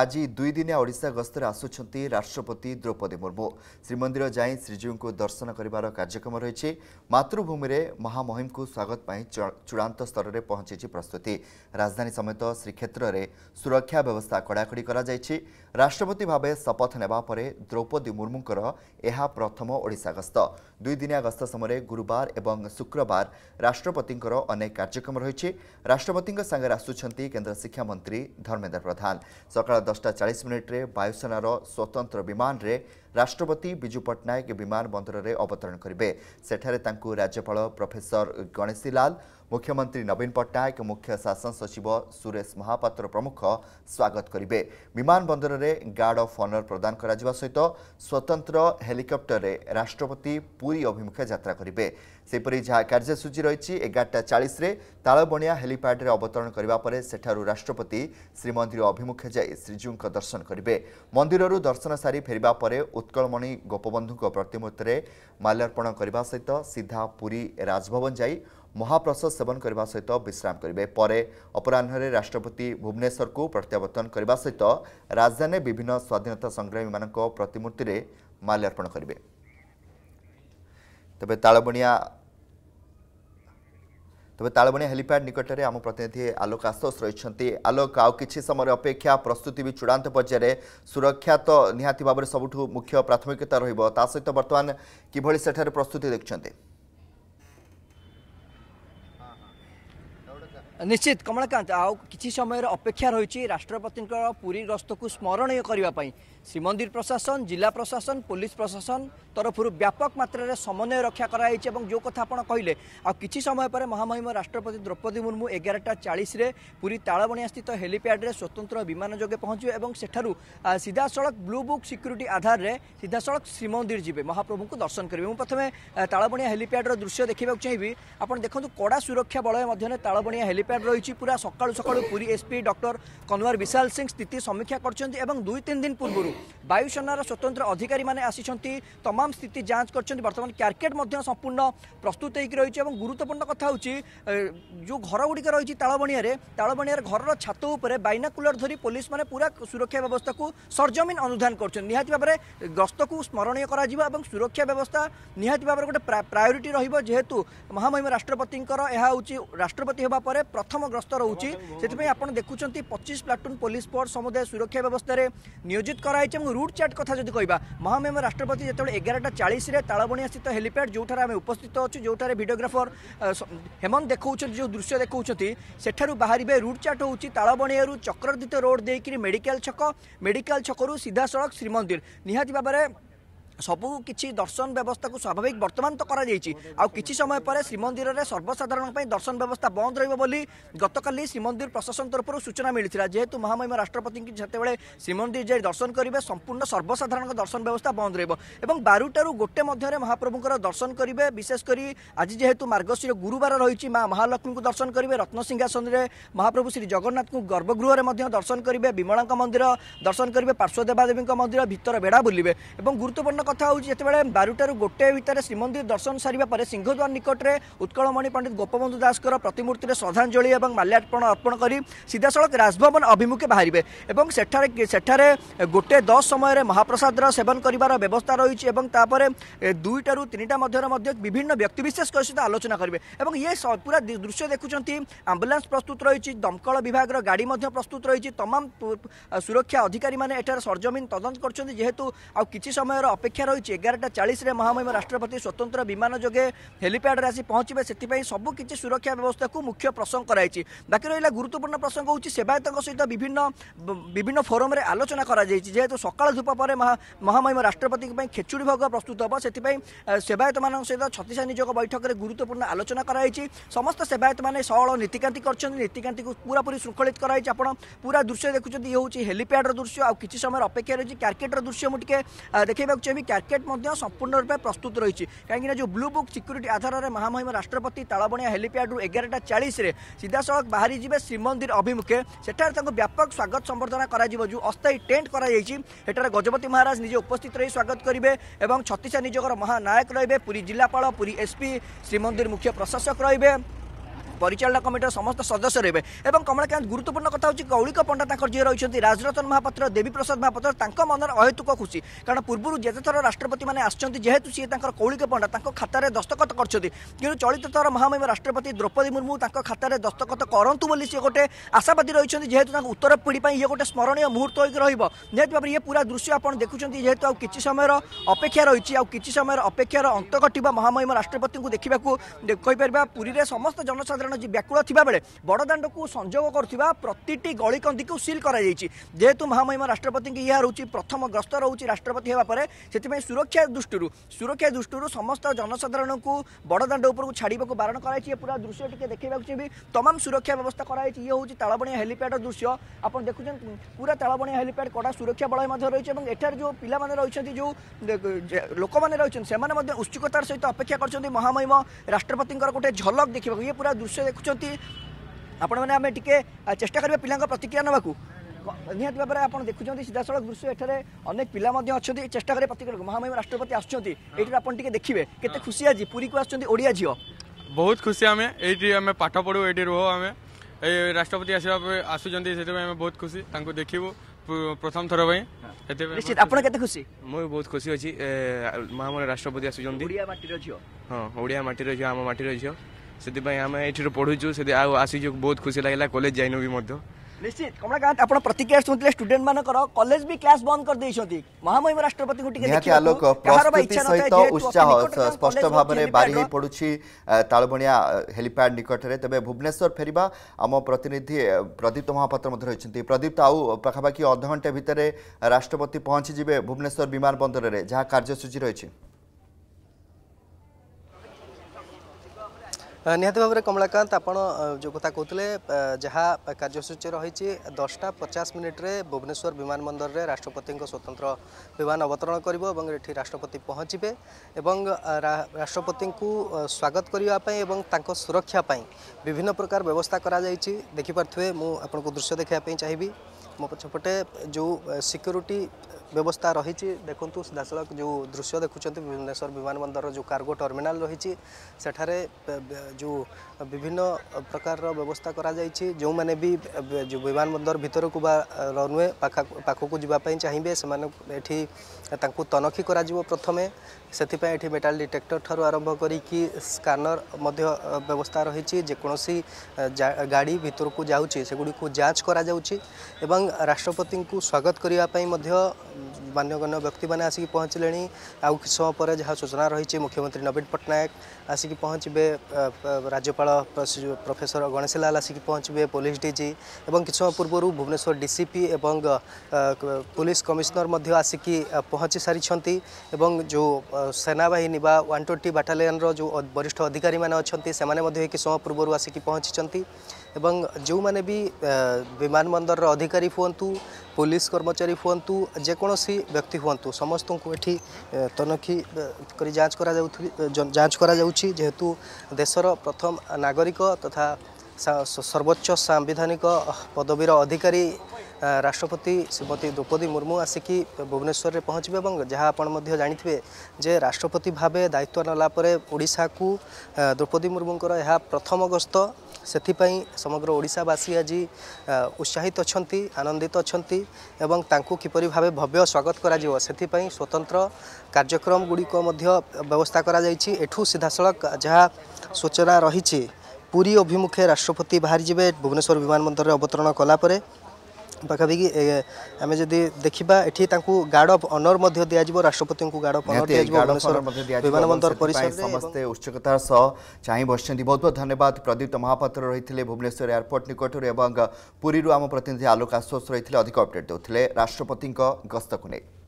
ଆଜି ଦୁଇଦିନିଆ ଓଡ଼ିଶା ଗସ୍ତରେ ଆସୁଛନ୍ତି ରାଷ୍ଟ୍ରପତି ଦ୍ରୌପଦୀ ମୁର୍ମୁ ଶ୍ରୀମନ୍ଦିର ଯାଇ ଶ୍ରୀଜୀଉଙ୍କୁ ଦର୍ଶନ କରିବାର କାର୍ଯ୍ୟକ୍ରମ ରହିଛି ମାତୃଭୂମିରେ ମହାମହିମଙ୍କୁ ସ୍ୱାଗତ ପାଇଁ ଚୂଡ଼ାନ୍ତ ସ୍ତରରେ ପହଞ୍ଚିଛି ପ୍ରସ୍ତୁତି ରାଜଧାନୀ ସମେତ ଶ୍ରୀକ୍ଷେତ୍ରରେ ସୁରକ୍ଷା ବ୍ୟବସ୍ଥା କଡ଼ାକଡ଼ି କରାଯାଇଛି ରାଷ୍ଟ୍ରପତି ଭାବେ ଶପଥ ନେବା ପରେ ଦ୍ରୌପଦୀ ମୁର୍ମୁଙ୍କର ଏହା ପ୍ରଥମ ଓଡ଼ିଶା ଗସ୍ତ ଦୁଇଦିନିଆ ଗସ୍ତ ସମୟରେ ଗୁରୁବାର ଏବଂ ଶୁକ୍ରବାର ରାଷ୍ଟ୍ରପତିଙ୍କର ଅନେକ କାର୍ଯ୍ୟକ୍ରମ ରହିଛି ରାଷ୍ଟ୍ରପତିଙ୍କ ସାଙ୍ଗରେ ଆସୁଛନ୍ତି କେନ୍ଦ୍ର ଶିକ୍ଷାମନ୍ତ୍ରୀ ଧର୍ମେନ୍ଦ୍ର ପ୍ରଧାନ ସକାଳ ସକାଳ ଦଶଟା ଚାଳିଶ ମିନିଟ୍ରେ ବାୟୁସେନାର ସ୍ୱତନ୍ତ୍ର ବିମାନରେ ରାଷ୍ଟ୍ରପତି ବିଜୁ ପଟ୍ଟନାୟକ ବିମାନ ବନ୍ଦରରେ ଅବତରଣ କରିବେ ସେଠାରେ ତାଙ୍କୁ ରାଜ୍ୟପାଳ ପ୍ରଫେସର ଗଣେଶୀଲାଲ ମୁଖ୍ୟମନ୍ତ୍ରୀ ନବୀନ ପଟ୍ଟନାୟକ ମୁଖ୍ୟ ଶାସନ ସଚିବ ସୁରେଶ ମହାପାତ୍ର ପ୍ରମୁଖ ସ୍ୱାଗତ କରିବେ ବିମାନ ବନ୍ଦରରେ ଗାର୍ଡ ଅଫ୍ ଅନର ପ୍ରଦାନ କରାଯିବା ସହିତ ସ୍ୱତନ୍ତ୍ର ହେଲିକପ୍ଟରରେ ରାଷ୍ଟ୍ରପତି ପୁରୀ ଅଭିମୁଖେ ଯାତ୍ରା କରିବେ ସେହିପରି ଯାହା କାର୍ଯ୍ୟସୂଚୀ ରହିଛି ଏଗାରଟା ଚାଳିଶରେ ତାଳବଣିଆ ହେଲିପ୍ୟାଡ୍ରେ ଅବତରଣ କରିବା ପରେ ସେଠାରୁ ରାଷ୍ଟ୍ରପତି ଶ୍ରୀମନ୍ଦିର ଅଭିମୁଖେ ଯାଇ ଶ୍ରୀଜୀଉଙ୍କ ଦର୍ଶନ କରିବେ ମନ୍ଦିରରୁ ଦର୍ଶନ ସାରି ଫେରିବା ପରେ ଉତ୍କଳମଣି ଗୋପବନ୍ଧୁଙ୍କ ପ୍ରତିମୂର୍ତ୍ତିରେ ମାଲ୍ୟାର୍ପଣ କରିବା ସହିତ ସିଧା ପୁରୀ ରାଜଭବନ ଯାଇ ମହାପ୍ରସାଦ ସେବନ କରିବା ସହିତ ବିଶ୍ରାମ କରିବେ ପରେ ଅପରାହ୍ନରେ ରାଷ୍ଟ୍ରପତି ଭୁବନେଶ୍ୱରକୁ ପ୍ରତ୍ୟାବର୍ତ୍ତନ କରିବା ସହିତ ରାଜଧାନୀରେ ବିଭିନ୍ନ ସ୍ୱାଧୀନତା ସଂଗ୍ରାମୀମାନଙ୍କ ପ୍ରତିମୂର୍ତ୍ତିରେ ମାଲ୍ୟାର୍ପଣ କରିବେ ତେବେ ତାଳବଣିଆ তবে তালবণী হেলিপ্যাড নিকটরে আম প্রতিনিধি আলোক আশোষ রয়েছেন আলোক আউ কিছু সময় অপেক্ষা প্রস্তুতি বি চূড়ান্ত পর্যায়ে সুরক্ষা তো নিহতি ভাবে সবুঠ মুখ্য প্রাথমিকতা রহব তা সহ বর্তমান কিভাবে সেঠার প্রস্তুতি দেখছেন নিশ্চিত কমলাকান্ত আউ কিছু সময়ের অপেক্ষা রয়েছে রাষ্ট্রপতিঙ্কর পুরী গস্তকু স্মরণীয় করা শ্রীমন্দির প্রশাসন জেলা প্রশাসন পুলিশ প্রশাসন তরফ ব্যাপক মাত্রায় সমন্বয় রক্ষা করা হয়েছে এবং যে কথা আপনার কহিলেন কিছু সময় পরে মহামহিম রাষ্ট্রপতি দ্রৌপদী মুর্মু এগারোটা চাশে পুরী তাড়বণিয়াস্থিত হেলিপ্যাডে স্বতন্ত্র বিমান যোগে পৌঁছবে এবং সেঠার সিধাসলখ ব্লু বুক সিকুরিটি আধারে সিধাসলখ শ্রীমন্দির যাবে মহাপ্রভু দর্শন করবে মু প্রথমে তাড়বণিয়া হেলিপ্যাডর দৃশ্য দেখা চাইবি আপনার দেখুন কড়া সুরক্ষা বলয় মধ্যে তাড়বণিয়া হেলিপ্যাড এফআইআর রয়েছে পুরা সকাল সকাল পুরী এসপি ডক্টর কনওয়ার বিশাল সিং স্থিতি সমীক্ষা করছেন এবং দুই তিন দিন পূর্বর বায়ুসেনার স্বতন্ত্র অধিকারী মানে আসছেন তমাম স্থিতি যাঞ্চ করছেন বর্তমান ক্যারকেট মধ্যে সম্পূর্ণ প্রস্তুত হয়েকি রয়েছে এবং গুরুত্বপূর্ণ কথা হচ্ছে যে ঘরগুড়ি রয়েছে তাড়বণিয়ার তাড়বণিয়ার ঘরর ছাত উপরে বাইনাকুলার ধরি পুলিশ মানে পুরা সুরক্ষা ব্যবস্থাকে সরজমিন অনুধান করছেন নিহতি ভাবে গস্তকু স্মরণীয় করা এবং সুরক্ষা ব্যবস্থা নিহতি ভাবে গোটে প্রায়োরিটি রহব যেহেতু মহামহিম রাষ্ট্রপতিঙ্কর এ হচ্ছে রাষ্ট্রপতি হওয়া পরে ପ୍ରଥମ ଗ୍ରସ୍ତ ରହୁଛି ସେଥିପାଇଁ ଆପଣ ଦେଖୁଛନ୍ତି ପଚିଶ ପ୍ଲାଟୁନ୍ ପୋଲିସ ଫୋର୍ସ ସମୁଦାୟ ସୁରକ୍ଷା ବ୍ୟବସ୍ଥାରେ ନିୟୋଜିତ କରାଯାଇଛି ଏବଂ ରୁଟ୍ ଚାର୍ଟ କଥା ଯଦି କହିବା ମହାମେମ ରାଷ୍ଟ୍ରପତି ଯେତେବେଳେ ଏଗାରଟା ଚାଳିଶରେ ତାଳବଣିଆସ୍ଥିତ ହେଲିପ୍ୟାଡ୍ ଯେଉଁଠାରେ ଆମେ ଉପସ୍ଥିତ ଅଛୁ ଯେଉଁଠାରେ ଭିଡ଼ିଓଗ୍ରାଫର ହେମନ୍ତ ଦେଖାଉଛନ୍ତି ଯେଉଁ ଦୃଶ୍ୟ ଦେଖାଉଛନ୍ତି ସେଠାରୁ ବାହାରିବେ ରୁଟ୍ ଚାର୍ଟ ହେଉଛି ତାଳବଣିଆରୁ ଚକ୍ରତୀର୍ଥ ରୋଡ଼ ଦେଇକରି ମେଡ଼ିକାଲ ଛକ ମେଡ଼ିକାଲ ଛକରୁ ସିଧାସଳଖ ଶ୍ରୀମନ୍ଦିର ନିହାତି ଭାବରେ ସବୁ କିଛି ଦର୍ଶନ ବ୍ୟବସ୍ଥାକୁ ସ୍ୱାଭାବିକ ବର୍ତ୍ତମାନ ତ କରାଯାଇଛି ଆଉ କିଛି ସମୟ ପରେ ଶ୍ରୀମନ୍ଦିରରେ ସର୍ବସାଧାରଣଙ୍କ ପାଇଁ ଦର୍ଶନ ବ୍ୟବସ୍ଥା ବନ୍ଦ ରହିବ ବୋଲି ଗତକାଲି ଶ୍ରୀମନ୍ଦିର ପ୍ରଶାସନ ତରଫରୁ ସୂଚନା ମିଳିଥିଲା ଯେହେତୁ ମହାମହିମ ରାଷ୍ଟ୍ରପତିଙ୍କୁ ଯେତେବେଳେ ଶ୍ରୀମନ୍ଦିର ଯାଇ ଦର୍ଶନ କରିବେ ସମ୍ପୂର୍ଣ୍ଣ ସର୍ବସାଧାରଣଙ୍କ ଦର୍ଶନ ବ୍ୟବସ୍ଥା ବନ୍ଦ ରହିବ ଏବଂ ବାରଟାରୁ ଗୋଟେ ମଧ୍ୟରେ ମହାପ୍ରଭୁଙ୍କର ଦର୍ଶନ କରିବେ ବିଶେଷ କରି ଆଜି ଯେହେତୁ ମାର୍ଗଶ୍ରୀର ଗୁରୁବାର ରହିଛି ମା ମହାଲକ୍ଷ୍ମୀଙ୍କୁ ଦର୍ଶନ କରିବେ ରତ୍ନସିଂହାସନରେ ମହାପ୍ରଭୁ ଶ୍ରୀ ଜଗନ୍ନାଥଙ୍କୁ ଗର୍ଭଗୃହରେ ମଧ୍ୟ ଦର୍ଶନ କରିବେ ବିମଳାଙ୍କ ମନ୍ଦିର ଦର୍ଶନ କରିବେ ପାର୍ଶ୍ୱଦେବାଦେବୀଙ୍କ ମନ୍ଦିର ଭିତର ବେଢ଼ା ବୁଲିବେ ଏବଂ ଗୁରୁତ୍ୱପୂର୍ଣ୍ଣ বর্তমান কথা হচ্ছে যেতবে বারোটার গোটে ভিতরে শ্রীমন্দির দর্শন সারা পরে সিংহদ্বার নিকটে উৎকলমণি পণ্ডিত গোপবন্ধু দাসর প্রতিমূর্তি শ্রদ্ধাঞ্জলি এবং মাল্যার্পণ অর্পণ করে সিধাসলখ রাজভবন অভিমুখে বাহারে এবং সেঠার সেঠারে গোটে দশ সময়ের মহাপ্রসাদর সেবন করার ব্যবস্থা রয়েছে এবং তাপরে দুইটার তিনটা মধ্যে মধ্যে বিভিন্ন ব্যক্তিবিশেষ সহ আলোচনা করবে এবং ইয়ে পুরা দৃশ্য দেখুম আম্বুলান্স প্রস্তুত রয়েছে দমকল বিভাগের গাড়ি মধ্যে প্রস্তুত রয়েছে তমাম সুরক্ষা অধিকারী মানে এটার সরজমিন তদন্ত করছেন যেহেতু আউ কিছু সময়ের অপেক্ষা অপেক্ষা রয়েছে এগারোটা চাଳିশে মহামহিম রাষ্ট্রপতি স্বতন্ত্র বিমান যোগে হেলিপ্যাডে আসি পৌঁছবে সেপাই সবু কিছু সুরক্ষা ব্যবস্থাকে মুখ্য প্রসঙ্গ করাইছি বাকি রহলা গুরুত্বপূর্ণ প্রসঙ্গ হচ্ছে সেবায়তঙ্ক সহ বিভিন্ন বিভিন্ন ফোরমে আলোচনা করা যাই যেহেতু সকাল ধূপ পরে মহামহিম রাষ্ট্রপতি খেচুড়ি ভোগ প্রস্তুত হব সেপাই সেবায়ত মান সহ ছতিশা নিযোগ বৈঠকের গুরুত্বপূর্ণ আলোচনা କରାଯାଇଛି ସମସ୍ତ ସେବାୟତମାନେ ସରଳ ନୀତିକାନ୍ତି କରିଛନ୍ତି ନୀତିକାନ୍ତିକୁ ପୁରାପୁରି ଶୃଙ୍ଖଳିତ କରାଯାଇଛି ଆପଣ ପୁରା ଦୃଶ୍ୟ ଦେଖୁଛନ୍ତି ଇଏ ହେଉଛି ହେଲିପ୍ୟାଡ୍ର ଦୃଶ୍ୟ ଆଉ କିଛି ସମୟର ଅପେକ୍ଷା ରହିଛି କ୍ୟାର୍କେଟ୍ର ଦୃଶ୍ୟ ମୁଁ ଟିକେ ଦେଖାଇବାକୁ ଚାହିଁବି ବି କ୍ୟାରକେଟ୍ ମଧ୍ୟ ସମ୍ପୂର୍ଣ୍ଣ ରୂପେ ପ୍ରସ୍ତୁତ ରହିଛି କାହିଁକିନା ଯେଉଁ ବ୍ଲୁ ବୁକ୍ ସିକ୍ୟୁରିଟି ଆଧାରରେ ମହାମହିମ ରାଷ୍ଟ୍ରପତି ତାଳବଣିଆ ହେଲିପ୍ୟାଡ୍ରୁ ଏଗାରଟା ଚାଳିଶରେ ସିଧାସଳଖ ବାହାରି ଯିବେ ଶ୍ରୀମନ୍ଦିର ଅଭିମୁଖେ ସେଠାରେ ତାଙ୍କୁ ବ୍ୟାପକ ସ୍ୱାଗତ ସମ୍ବର୍ଦ୍ଧନା କରାଯିବ ଯେଉଁ ଅସ୍ଥାୟୀ ଟେଣ୍ଟ କରାଯାଇଛି ସେଠାରେ ଗଜପତି ମହାରାଜ ନିଜେ ଉପସ୍ଥିତ ରହି ସ୍ୱାଗତ କରିବେ ଏବଂ ଛତିଶା ନିଯୋଗର ମହାନାୟକ ରହିବେ ପୁରୀ ଜିଲ୍ଲାପାଳ ପୁରୀ ଏସ୍ପି ଶ୍ରୀମନ୍ଦିର ମୁଖ୍ୟ ପ୍ରଶାସକ ରହିବେ পরিচালনা কমিটির সমস্ত সদস্য রয়েবে এবং কমলাকান্ত গুরুত্বপূর্ণ কথা হচ্ছে কৌলিক পণ্ডা তাঁর যে রয়েছেন রাজরতন মহাপাত্র দেবীপ্রসাদ মহাপাত্র তাঁক মনের অহেতুক খুশি কারণ পূর্ব যেতে থর রাষ্ট্রপতি মানে আসছেন যেহেতু সি তাঁর কৌলিক পণ্ডা তাঁর খাতার দস্তখত করছেন কিন্তু চলিত থর মহামহিম রাষ্ট্রপতি দ্রৌপদী মুর্মু তাঁর খাতার দস্তখত করতু বলে সি গোটে আশাবাদী রয়েছেন যেহেতু তাঁর উত্তর পিঢ়ি ইয়ে গোটে স্মরণীয় মুহূর্ত হয়ে রহব নিহতি ভাবে ইয়ে পুরা দৃশ্য আপনার দেখুছেন যেহেতু আর কিছু সময়ের অপেক্ষা রয়েছে আর কিছু সময়ের অপেক্ষার অন্ত ঘটব মহামহিম রাষ্ট্রপতি দেখা কইপার পুরীতে সমস্ত জনসাধারণ কারণ ব্যাকুল থাকবে বড়দাণ্ডক সংযোগ করুবা প্রতিটি গলিকন্দি সিল করা যেহেতু মহামহিম রাষ্ট্রপতি ইহা রয়েছে প্রথম গ্রস্ত রয়েছে রাষ্ট্রপতি হওয়া পরে সেপা সুরক্ষা দৃষ্টি সুরক্ষা দৃষ্টি সমস্ত জনসাধারণ বড়দাণ্ড উপরক ছাড়া বারণ করা পুরা দৃশ্য টিকি দেখা চাহিবি তমাম সুরক্ষা ব্যবস্থা করা ইয়ে হচ্ছে তালবণিয়া হেলিপ্যাডর দৃশ্য আপনার দেখুছেন পুরা তালবণিয়া হেলিপ্যাড কড়া সুরক্ষা বলয় রয়েছে এবং এঠার যে পিলা রয়েছেন যে লোক রয়েছেন সে উৎসুকতার সহ অপেক্ষা করছেন মহামহিম রাষ্ট্রপতিঙ্কর গোটে ঝলক দেখা ইয়ে পুরা দৃশ্য ଦେଖୁଛନ୍ତି ଆପଣମାନେ ଆମେ ଟିକେ ଚେଷ୍ଟା କରିବା ପିଲାଙ୍କ ପ୍ରତିକ୍ରିୟା ନେବାକୁ ନିହାତି ଭାବରେ ଆପଣ ଦେଖୁଛନ୍ତି ସିଧାସଳଖ ଦୃଶ୍ୟ ଏଠାରେ ଅନେକ ପିଲା ମଧ୍ୟ ଅଛନ୍ତି ଚେଷ୍ଟା କରିବେ ପ୍ରତିକ୍ରିୟା ମହାମହିମ ରାଷ୍ଟ୍ରପତି ଆସୁଛନ୍ତି ଏଇଠାରେ ଆପଣ ଟିକେ ଦେଖିବେ କେତେ ଖୁସି ଆଜି ପୁରୀକୁ ଆସୁଛନ୍ତି ଓଡ଼ିଆ ଝିଅ ବହୁତ ଖୁସି ଆମେ ଏଇଠି ଆମେ ପାଠ ପଢ଼ୁ ଏଇଠି ରୁହ ଆମେ ଏଇ ରାଷ୍ଟ୍ରପତି ଆସିବା ଆସୁଛନ୍ତି ସେଥିପାଇଁ ଆମେ ବହୁତ ଖୁସି ତାଙ୍କୁ ଦେଖିବୁ ପ୍ରଥମ ଥର ପାଇଁ ସେଥିପାଇଁ ନିଶ୍ଚିତ ଆପଣ କେତେ ଖୁସି ମୁଁ ବହୁତ ଖୁସି ଅଛି ମହାମହିମ ରାଷ୍ଟ୍ରପତି ଆସୁଛନ୍ତି ଓଡ଼ିଆ ମାଟିର ଝିଅ ହଁ ଓଡ଼ିଆ ମାଟିର ଝିଅ ଆମ ମାଟିର ଝିଅ ସେଥିପାଇଁ ଆମେ ଏଠିରୁ ପଢ଼ୁଛୁ ସେଥି ଆଉ ଆସିଛୁ ବହୁତ ଖୁସି ଲାଗିଲା କଲେଜ ଯାଇନୁ ବି ମଧ୍ୟ ନିଶ୍ଚିତ କମଳାକାନ୍ତ ଆପଣ ପ୍ରତିକ୍ରିୟା ଶୁଣିଥିଲେ ଷ୍ଟୁଡେଣ୍ଟ ମାନଙ୍କର କଲେଜ ବି କ୍ଲାସ ବନ୍ଦ କରିଦେଇଛନ୍ତି ମହାମହିମ ରାଷ୍ଟ୍ରପତିଙ୍କୁ ଟିକେ ଆଲୋକ ପ୍ରସ୍ତୁତି ସହିତ ଉତ୍ସାହ ସ୍ପଷ୍ଟ ଭାବରେ ବାରି ହେଇ ପଡୁଛି ତାଳବଣିଆ ହେଲିପ୍ୟାଡ୍ ନିକଟରେ ତେବେ ଭୁବନେଶ୍ୱର ଫେରିବା ଆମ ପ୍ରତିନିଧି ପ୍ରଦୀପ୍ତ ମହାପାତ୍ର ମଧ୍ୟ ରହିଛନ୍ତି ପ୍ରଦୀପ୍ତ ଆଉ ପାଖାପାଖି ଅଧଘଣ୍ଟେ ଭିତରେ ରାଷ୍ଟ୍ରପତି ପହଞ୍ଚିଯିବେ ଭୁବନେଶ୍ୱର ବିମାନ ବନ୍ଦରରେ ଯାହା କାର୍ଯ୍ୟସୂଚୀ ରହିଛି ନିହାତି ଭାବରେ କମଳାକାନ୍ତ ଆପଣ ଯେଉଁ କଥା କହୁଥିଲେ ଯାହା କାର୍ଯ୍ୟସୂଚୀ ରହିଛି ଦଶଟା ପଚାଶ ମିନିଟ୍ରେ ଭୁବନେଶ୍ୱର ବିମାନ ବନ୍ଦରରେ ରାଷ୍ଟ୍ରପତିଙ୍କ ସ୍ୱତନ୍ତ୍ର ବିମାନ ଅବତରଣ କରିବ ଏବଂ ଏଠି ରାଷ୍ଟ୍ରପତି ପହଞ୍ଚିବେ ଏବଂ ରାଷ୍ଟ୍ରପତିଙ୍କୁ ସ୍ୱାଗତ କରିବା ପାଇଁ ଏବଂ ତାଙ୍କ ସୁରକ୍ଷା ପାଇଁ ବିଭିନ୍ନ ପ୍ରକାର ବ୍ୟବସ୍ଥା କରାଯାଇଛି ଦେଖିପାରୁଥିବେ ମୁଁ ଆପଣଙ୍କୁ ଦୃଶ୍ୟ ଦେଖାଇବା ପାଇଁ ଚାହିଁବି ମୋ ପଛପଟେ ଯେଉଁ ସିକ୍ୟୁରିଟି ବ୍ୟବସ୍ଥା ରହିଛି ଦେଖନ୍ତୁ ସିଧାସଳଖ ଯେଉଁ ଦୃଶ୍ୟ ଦେଖୁଛନ୍ତି ଭୁବନେଶ୍ୱର ବିମାନ ବନ୍ଦରର ଯେଉଁ କାର୍ଗୋ ଟର୍ମିନାଲ ରହିଛି ସେଠାରେ ଯେଉଁ ବିଭିନ୍ନ ପ୍ରକାରର ବ୍ୟବସ୍ଥା କରାଯାଇଛି ଯେଉଁମାନେ ବି ଯେଉଁ ବିମାନ ବନ୍ଦର ଭିତରକୁ ବା ରନୱେ ପାଖକୁ ଯିବା ପାଇଁ ଚାହିଁବେ ସେମାନେ ଏଠି ତାଙ୍କୁ ତନଖି କରାଯିବ ପ୍ରଥମେ ସେଥିପାଇଁ ଏଠି ମେଟାଲ ଡିଟେକ୍ଟର ଠାରୁ ଆରମ୍ଭ କରିକି ସ୍କାନର ମଧ୍ୟ ବ୍ୟବସ୍ଥା ରହିଛି ଯେକୌଣସି ଗାଡ଼ି ଭିତରକୁ ଯାଉଛି ସେଗୁଡ଼ିକୁ ଯାଞ୍ଚ କରାଯାଉଛି ଏବଂ एवं राष्ट्रपति को स्वागत करने मान्यगण्य व्यक्ति मैंने आसिक पहुँचले आउ कि समय पर जहाँ सूचना रही मुख्यमंत्री नवीन पट्टनायक आसिक पहुँचे राज्यपाल प्रफेसर गणेशी लाल आसिक पहुँचे पुलिस डी एवं कि समय पूर्व भुवनेश्वर डीसीपी एवं पुलिस कमिशनर आसिकी पहुँची सारी जो सेना बाहन व्वेंटी ट्वेंटी बाटालीयन रो वरिष्ठ अधिकारी मैंने से किसी समय पूर्व आसिक पहुँची ଏବଂ ଯେଉଁମାନେ ବି ବିମାନବନ୍ଦରର ଅଧିକାରୀ ହୁଅନ୍ତୁ ପୋଲିସ କର୍ମଚାରୀ ହୁଅନ୍ତୁ ଯେକୌଣସି ବ୍ୟକ୍ତି ହୁଅନ୍ତୁ ସମସ୍ତଙ୍କୁ ଏଠି ତନଖି କରି ଯାଞ୍ଚ କରାଯାଉଥି ଯାଞ୍ଚ କରାଯାଉଛି ଯେହେତୁ ଦେଶର ପ୍ରଥମ ନାଗରିକ ତଥା ସର୍ବୋଚ୍ଚ ସାମ୍ବିଧାନିକ ପଦବୀର ଅଧିକାରୀ ରାଷ୍ଟ୍ରପତି ଶ୍ରୀମତୀ ଦ୍ରୌପଦୀ ମୁର୍ମୁ ଆସିକି ଭୁବନେଶ୍ୱରରେ ପହଞ୍ଚିବେ ଏବଂ ଯାହା ଆପଣ ମଧ୍ୟ ଜାଣିଥିବେ ଯେ ରାଷ୍ଟ୍ରପତି ଭାବେ ଦାୟିତ୍ୱ ନେଲା ପରେ ଓଡ଼ିଶାକୁ ଦ୍ରୌପଦୀ ମୁର୍ମୁଙ୍କର ଏହା ପ୍ରଥମ ଗସ୍ତ ସେଥିପାଇଁ ସମଗ୍ର ଓଡ଼ିଶାବାସୀ ଆଜି ଉତ୍ସାହିତ ଅଛନ୍ତି ଆନନ୍ଦିତ ଅଛନ୍ତି ଏବଂ ତାଙ୍କୁ କିପରି ଭାବେ ଭବ୍ୟ ସ୍ୱାଗତ କରାଯିବ ସେଥିପାଇଁ ସ୍ୱତନ୍ତ୍ର କାର୍ଯ୍ୟକ୍ରମଗୁଡ଼ିକ ମଧ୍ୟ ବ୍ୟବସ୍ଥା କରାଯାଇଛି ଏଠୁ ସିଧାସଳଖ ଯାହା ସୂଚନା ରହିଛି ପୁରୀ ଅଭିମୁଖେ ରାଷ୍ଟ୍ରପତି ବାହାରିଯିବେ ଭୁବନେଶ୍ୱର ବିମାନ ବନ୍ଦରରେ ଅବତରଣ କଲାପରେ ପାଖାପାଖି ଆମେ ଯଦି ଦେଖିବା ଏଠି ତାଙ୍କୁ ଗାର୍ଡ ଅଫ୍ ଅନର ମଧ୍ୟ ଦିଆଯିବ ରାଷ୍ଟ୍ରପତିଙ୍କୁ ଗାର୍ଡ ଅଫ୍ ଅନର ଦିଆଯିବ ବିମାନ ବନ୍ଦର ପରିସରରେ ସମସ୍ତେ ଉତ୍ସୁକତାର ସହ ଚାହିଁ ବସିଛନ୍ତି ବହୁତ ବହୁତ ଧନ୍ୟବାଦ ପ୍ରଦୀପ୍ତ ମହାପାତ୍ର ରହିଥିଲେ ଭୁବନେଶ୍ୱର ଏୟାରପୋର୍ଟ ନିକଟରୁ ଏବଂ ପୁରୀରୁ ଆମ ପ୍ରତିନିଧି ଆଲୋକ ଆଶ୍ୱାସ ରହିଥିଲେ ଅଧିକ ଅପଡେଟ୍ ଦେଉଥିଲେ ରାଷ୍ଟ୍ରପତିଙ୍କ ଗସ୍ତକୁ ନେଇ